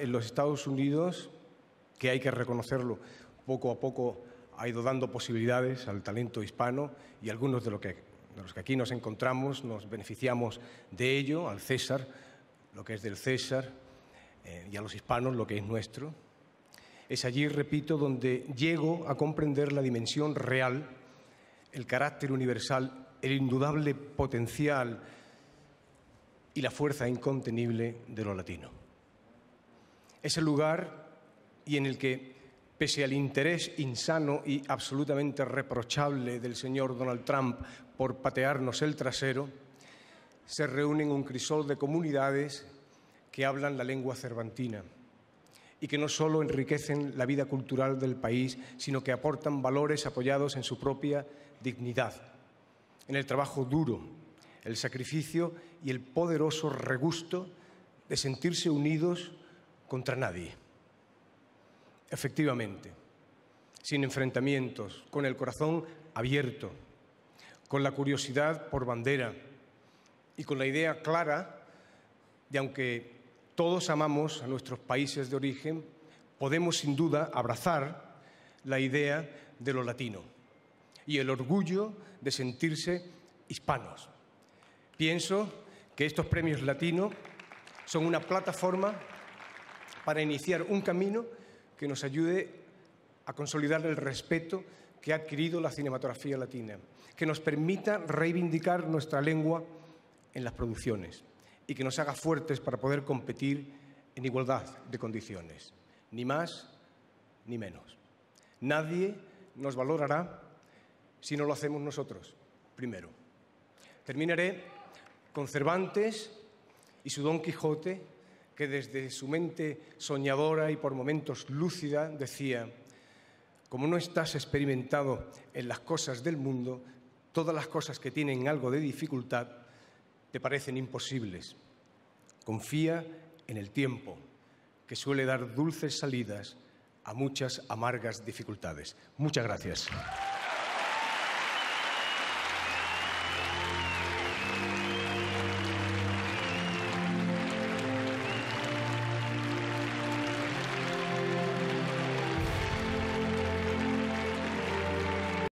en los Estados Unidos, que hay que reconocerlo, poco a poco ha ido dando posibilidades al talento hispano y algunos de, los que aquí nos encontramos nos beneficiamos de ello, al César, lo que es del César, eh, y a los hispanos lo que es nuestro. Es allí, repito, donde llego a comprender la dimensión real, el carácter universal, el indudable potencial y la fuerza incontenible de lo latino es el lugar y en el que, pese al interés insano y absolutamente reprochable del señor Donald Trump por patearnos el trasero, se reúnen un crisol de comunidades que hablan la lengua cervantina y que no solo enriquecen la vida cultural del país, sino que aportan valores apoyados en su propia dignidad, en el trabajo duro, el sacrificio y el poderoso regusto de sentirse unidos contra nadie. Efectivamente, sin enfrentamientos, con el corazón abierto, con la curiosidad por bandera y con la idea clara de aunque todos amamos a nuestros países de origen, podemos sin duda abrazar la idea de lo latino y el orgullo de sentirse hispanos. Pienso que estos premios latinos son una plataforma para iniciar un camino que nos ayude a consolidar el respeto que ha adquirido la cinematografía latina, que nos permita reivindicar nuestra lengua en las producciones y que nos haga fuertes para poder competir en igualdad de condiciones, ni más ni menos. Nadie nos valorará si no lo hacemos nosotros primero. Terminaré con Cervantes y su Don Quijote que desde su mente soñadora y por momentos lúcida decía, como no estás experimentado en las cosas del mundo, todas las cosas que tienen algo de dificultad te parecen imposibles. Confía en el tiempo, que suele dar dulces salidas a muchas amargas dificultades. Muchas gracias.